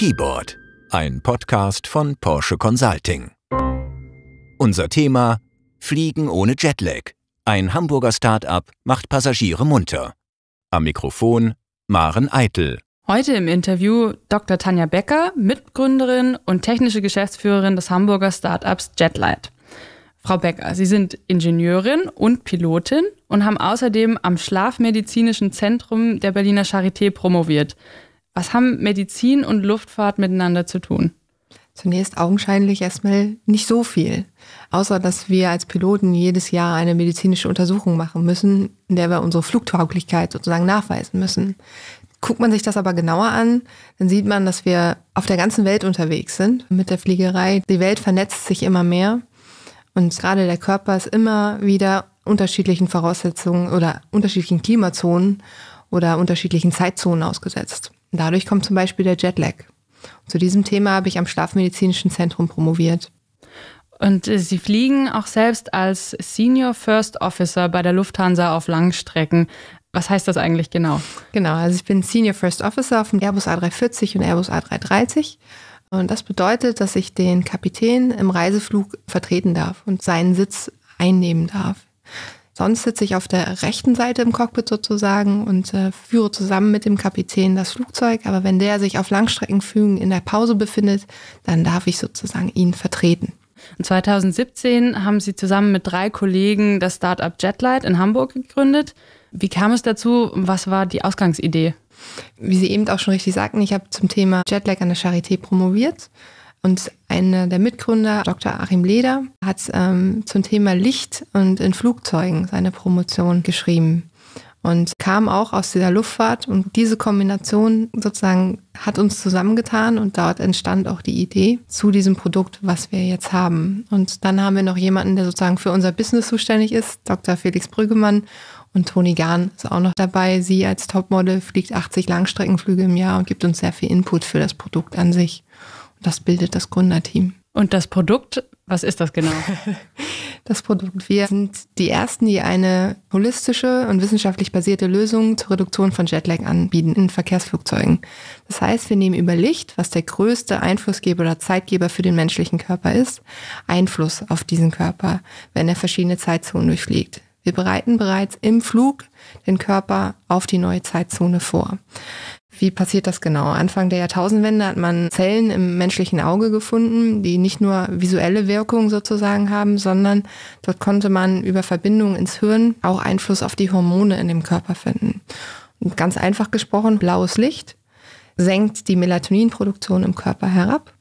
Keyboard, ein Podcast von Porsche Consulting. Unser Thema Fliegen ohne Jetlag. Ein Hamburger Start-up macht Passagiere munter. Am Mikrofon Maren Eitel. Heute im Interview Dr. Tanja Becker, Mitgründerin und technische Geschäftsführerin des Hamburger Startups Jetlight. Frau Becker, Sie sind Ingenieurin und Pilotin und haben außerdem am Schlafmedizinischen Zentrum der Berliner Charité promoviert. Was haben Medizin und Luftfahrt miteinander zu tun? Zunächst augenscheinlich erstmal nicht so viel, außer dass wir als Piloten jedes Jahr eine medizinische Untersuchung machen müssen, in der wir unsere Flugtauglichkeit sozusagen nachweisen müssen. Guckt man sich das aber genauer an, dann sieht man, dass wir auf der ganzen Welt unterwegs sind mit der Fliegerei. Die Welt vernetzt sich immer mehr und gerade der Körper ist immer wieder unterschiedlichen Voraussetzungen oder unterschiedlichen Klimazonen oder unterschiedlichen Zeitzonen ausgesetzt. Dadurch kommt zum Beispiel der Jetlag. zu diesem Thema habe ich am Schlafmedizinischen Zentrum promoviert. Und äh, Sie fliegen auch selbst als Senior First Officer bei der Lufthansa auf Langstrecken. Was heißt das eigentlich genau? Genau, also ich bin Senior First Officer auf dem Airbus A340 und Airbus A330. Und das bedeutet, dass ich den Kapitän im Reiseflug vertreten darf und seinen Sitz einnehmen darf. Sonst sitze ich auf der rechten Seite im Cockpit sozusagen und äh, führe zusammen mit dem Kapitän das Flugzeug. Aber wenn der sich auf Langstreckenflügen in der Pause befindet, dann darf ich sozusagen ihn vertreten. 2017 haben Sie zusammen mit drei Kollegen das Startup Jetlight in Hamburg gegründet. Wie kam es dazu? Was war die Ausgangsidee? Wie Sie eben auch schon richtig sagten, ich habe zum Thema Jetlag an der Charité promoviert und einer der Mitgründer, Dr. Achim Leder, hat ähm, zum Thema Licht und in Flugzeugen seine Promotion geschrieben und kam auch aus dieser Luftfahrt. Und diese Kombination sozusagen hat uns zusammengetan und dort entstand auch die Idee zu diesem Produkt, was wir jetzt haben. Und dann haben wir noch jemanden, der sozusagen für unser Business zuständig ist, Dr. Felix Brüggemann. Und Toni Gahn ist auch noch dabei. Sie als Topmodel fliegt 80 Langstreckenflüge im Jahr und gibt uns sehr viel Input für das Produkt an sich. Das bildet das Gründerteam. Und das Produkt, was ist das genau? das Produkt. Wir sind die Ersten, die eine holistische und wissenschaftlich basierte Lösung zur Reduktion von Jetlag anbieten in Verkehrsflugzeugen. Das heißt, wir nehmen über Licht, was der größte Einflussgeber oder Zeitgeber für den menschlichen Körper ist, Einfluss auf diesen Körper, wenn er verschiedene Zeitzonen durchfliegt. Wir bereiten bereits im Flug den Körper auf die neue Zeitzone vor. Wie passiert das genau? Anfang der Jahrtausendwende hat man Zellen im menschlichen Auge gefunden, die nicht nur visuelle Wirkung sozusagen haben, sondern dort konnte man über Verbindungen ins Hirn auch Einfluss auf die Hormone in dem Körper finden. Und ganz einfach gesprochen, blaues Licht senkt die Melatoninproduktion im Körper herab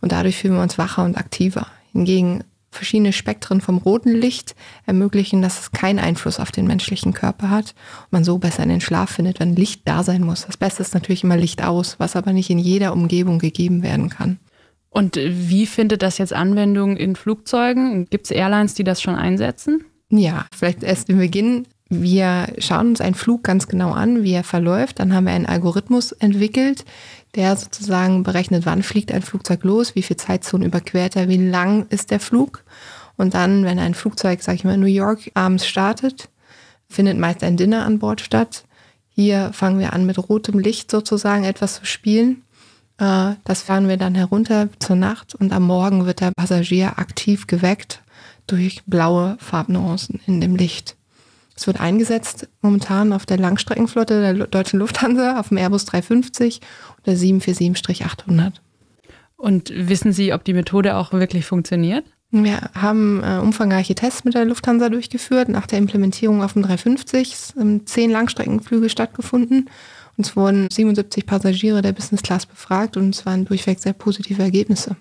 und dadurch fühlen wir uns wacher und aktiver. Hingegen verschiedene Spektren vom roten Licht ermöglichen, dass es keinen Einfluss auf den menschlichen Körper hat und man so besser in den Schlaf findet, wenn Licht da sein muss. Das Beste ist natürlich immer Licht aus, was aber nicht in jeder Umgebung gegeben werden kann. Und wie findet das jetzt Anwendung in Flugzeugen? Gibt es Airlines, die das schon einsetzen? Ja, vielleicht erst im Beginn wir schauen uns einen Flug ganz genau an, wie er verläuft. Dann haben wir einen Algorithmus entwickelt, der sozusagen berechnet, wann fliegt ein Flugzeug los, wie viel Zeitzonen überquert er, wie lang ist der Flug. Und dann, wenn ein Flugzeug, sag ich mal, New York abends startet, findet meist ein Dinner an Bord statt. Hier fangen wir an, mit rotem Licht sozusagen etwas zu spielen. Äh, das fahren wir dann herunter zur Nacht und am Morgen wird der Passagier aktiv geweckt durch blaue Farbnuancen in dem Licht. Es wird eingesetzt momentan auf der Langstreckenflotte der deutschen Lufthansa, auf dem Airbus 350 und der 747-800. Und wissen Sie, ob die Methode auch wirklich funktioniert? Wir haben äh, umfangreiche Tests mit der Lufthansa durchgeführt. Nach der Implementierung auf dem 350 sind zehn Langstreckenflüge stattgefunden. Uns wurden 77 Passagiere der Business Class befragt und es waren durchweg sehr positive Ergebnisse.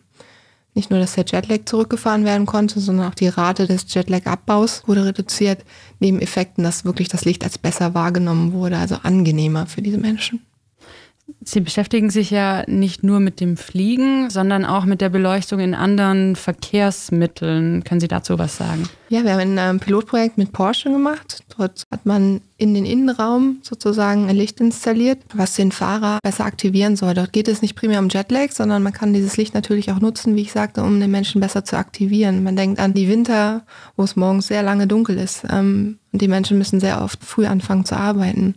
Nicht nur, dass der Jetlag zurückgefahren werden konnte, sondern auch die Rate des Jetlag-Abbaus wurde reduziert, neben Effekten, dass wirklich das Licht als besser wahrgenommen wurde, also angenehmer für diese Menschen. Sie beschäftigen sich ja nicht nur mit dem Fliegen, sondern auch mit der Beleuchtung in anderen Verkehrsmitteln. Können Sie dazu was sagen? Ja, wir haben ein Pilotprojekt mit Porsche gemacht. Dort hat man in den Innenraum sozusagen ein Licht installiert, was den Fahrer besser aktivieren soll. Dort geht es nicht primär um Jetlag, sondern man kann dieses Licht natürlich auch nutzen, wie ich sagte, um den Menschen besser zu aktivieren. Man denkt an die Winter, wo es morgens sehr lange dunkel ist. Ähm, und die Menschen müssen sehr oft früh anfangen zu arbeiten.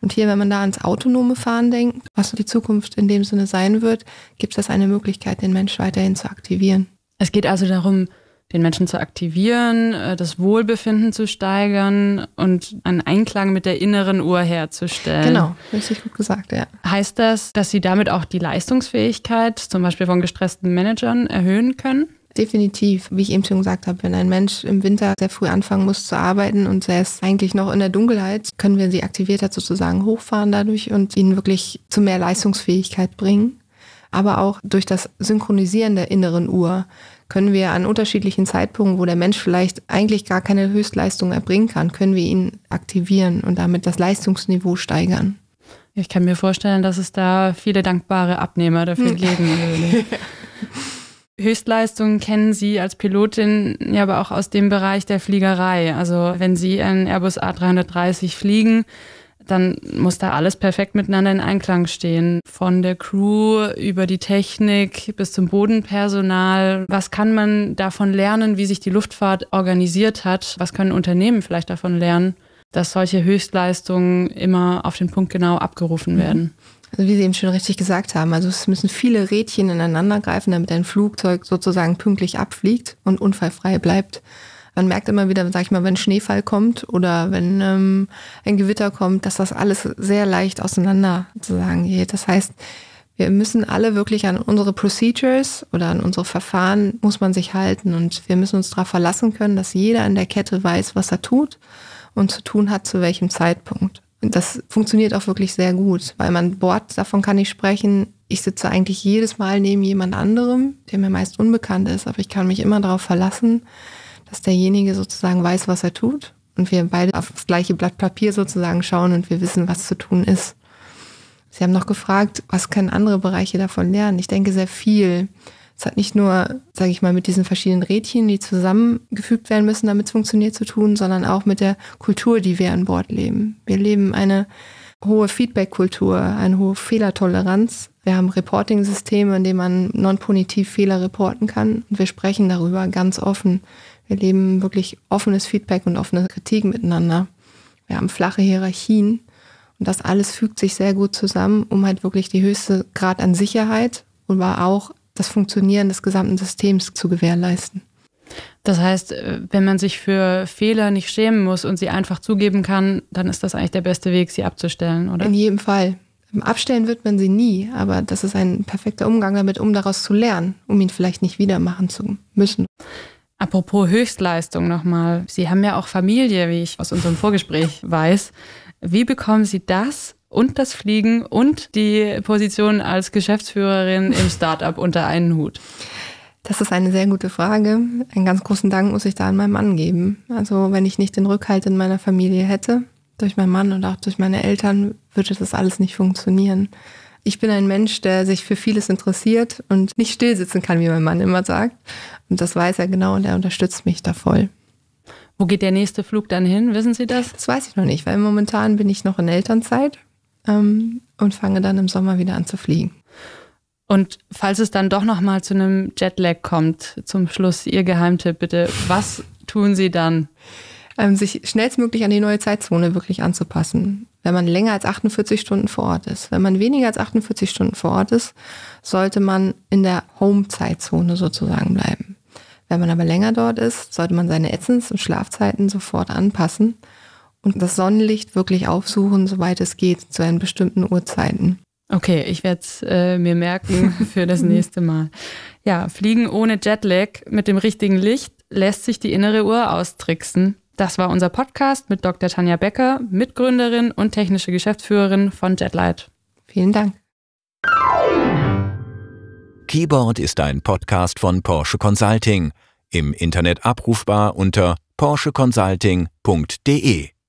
Und hier, wenn man da ans autonome Fahren denkt, was die Zukunft in dem Sinne sein wird, gibt es das eine Möglichkeit, den Mensch weiterhin zu aktivieren. Es geht also darum, den Menschen zu aktivieren, äh, das Wohlbefinden zu steigern und einen Einklang mit der inneren Uhr herzustellen. Genau, richtig gut gesagt, ja. Heißt das, dass Sie damit auch die Leistungsfähigkeit zum Beispiel von gestressten Managern erhöhen können? Definitiv. Wie ich eben schon gesagt habe, wenn ein Mensch im Winter sehr früh anfangen muss zu arbeiten und er ist eigentlich noch in der Dunkelheit, können wir sie aktiviert hat sozusagen hochfahren dadurch und ihn wirklich zu mehr Leistungsfähigkeit bringen. Aber auch durch das Synchronisieren der inneren Uhr können wir an unterschiedlichen Zeitpunkten, wo der Mensch vielleicht eigentlich gar keine Höchstleistung erbringen kann, können wir ihn aktivieren und damit das Leistungsniveau steigern. Ich kann mir vorstellen, dass es da viele dankbare Abnehmer dafür hm. geben würde. Höchstleistungen kennen Sie als Pilotin ja aber auch aus dem Bereich der Fliegerei. Also wenn Sie einen Airbus A330 fliegen, dann muss da alles perfekt miteinander in Einklang stehen. Von der Crew über die Technik bis zum Bodenpersonal. Was kann man davon lernen, wie sich die Luftfahrt organisiert hat? Was können Unternehmen vielleicht davon lernen, dass solche Höchstleistungen immer auf den Punkt genau abgerufen werden? Mhm. Also wie Sie eben schon richtig gesagt haben, also es müssen viele Rädchen ineinander greifen, damit ein Flugzeug sozusagen pünktlich abfliegt und unfallfrei bleibt. Man merkt immer wieder, sag ich mal, wenn Schneefall kommt oder wenn ähm, ein Gewitter kommt, dass das alles sehr leicht auseinander sozusagen geht. Das heißt, wir müssen alle wirklich an unsere Procedures oder an unsere Verfahren muss man sich halten und wir müssen uns darauf verlassen können, dass jeder in der Kette weiß, was er tut und zu tun hat, zu welchem Zeitpunkt das funktioniert auch wirklich sehr gut, weil man bohrt, davon kann ich sprechen. Ich sitze eigentlich jedes Mal neben jemand anderem, der mir meist unbekannt ist, aber ich kann mich immer darauf verlassen, dass derjenige sozusagen weiß, was er tut und wir beide auf das gleiche Blatt Papier sozusagen schauen und wir wissen, was zu tun ist. Sie haben noch gefragt, was können andere Bereiche davon lernen? Ich denke sehr viel. Es hat nicht nur, sage ich mal, mit diesen verschiedenen Rädchen, die zusammengefügt werden müssen, damit es funktioniert, zu tun, sondern auch mit der Kultur, die wir an Bord leben. Wir leben eine hohe Feedback-Kultur, eine hohe Fehlertoleranz. Wir haben Reporting-Systeme, in denen man non-punitiv Fehler reporten kann. Und wir sprechen darüber ganz offen. Wir leben wirklich offenes Feedback und offene Kritik miteinander. Wir haben flache Hierarchien. Und das alles fügt sich sehr gut zusammen, um halt wirklich die höchste Grad an Sicherheit, aber auch das Funktionieren des gesamten Systems zu gewährleisten. Das heißt, äh, wenn man sich für Fehler nicht schämen muss und sie einfach zugeben kann, dann ist das eigentlich der beste Weg, sie abzustellen, oder? In jedem Fall. Abstellen wird man sie nie, aber das ist ein perfekter Umgang damit, um daraus zu lernen, um ihn vielleicht nicht wieder machen zu müssen. Apropos Höchstleistung nochmal. Sie haben ja auch Familie, wie ich aus unserem Vorgespräch weiß. Wie bekommen Sie das und das Fliegen und die Position als Geschäftsführerin im Startup unter einen Hut? Das ist eine sehr gute Frage. Einen ganz großen Dank muss ich da an meinem Mann geben. Also wenn ich nicht den Rückhalt in meiner Familie hätte, durch meinen Mann und auch durch meine Eltern, würde das alles nicht funktionieren. Ich bin ein Mensch, der sich für vieles interessiert und nicht stillsitzen kann, wie mein Mann immer sagt. Und das weiß er genau und er unterstützt mich da voll. Wo geht der nächste Flug dann hin? Wissen Sie das? Das weiß ich noch nicht, weil momentan bin ich noch in Elternzeit ähm, und fange dann im Sommer wieder an zu fliegen. Und falls es dann doch nochmal zu einem Jetlag kommt, zum Schluss Ihr Geheimtipp bitte, was tun Sie dann? Ähm, sich schnellstmöglich an die neue Zeitzone wirklich anzupassen. Wenn man länger als 48 Stunden vor Ort ist, wenn man weniger als 48 Stunden vor Ort ist, sollte man in der Home-Zeitzone sozusagen bleiben. Wenn man aber länger dort ist, sollte man seine Essens- und Schlafzeiten sofort anpassen und das Sonnenlicht wirklich aufsuchen, soweit es geht, zu einem bestimmten Uhrzeiten. Okay, ich werde es äh, mir merken für das nächste Mal. Ja, Fliegen ohne Jetlag mit dem richtigen Licht lässt sich die innere Uhr austricksen. Das war unser Podcast mit Dr. Tanja Becker, Mitgründerin und technische Geschäftsführerin von Jetlight. Vielen Dank. Keyboard ist ein Podcast von Porsche Consulting, im Internet abrufbar unter porscheconsulting.de.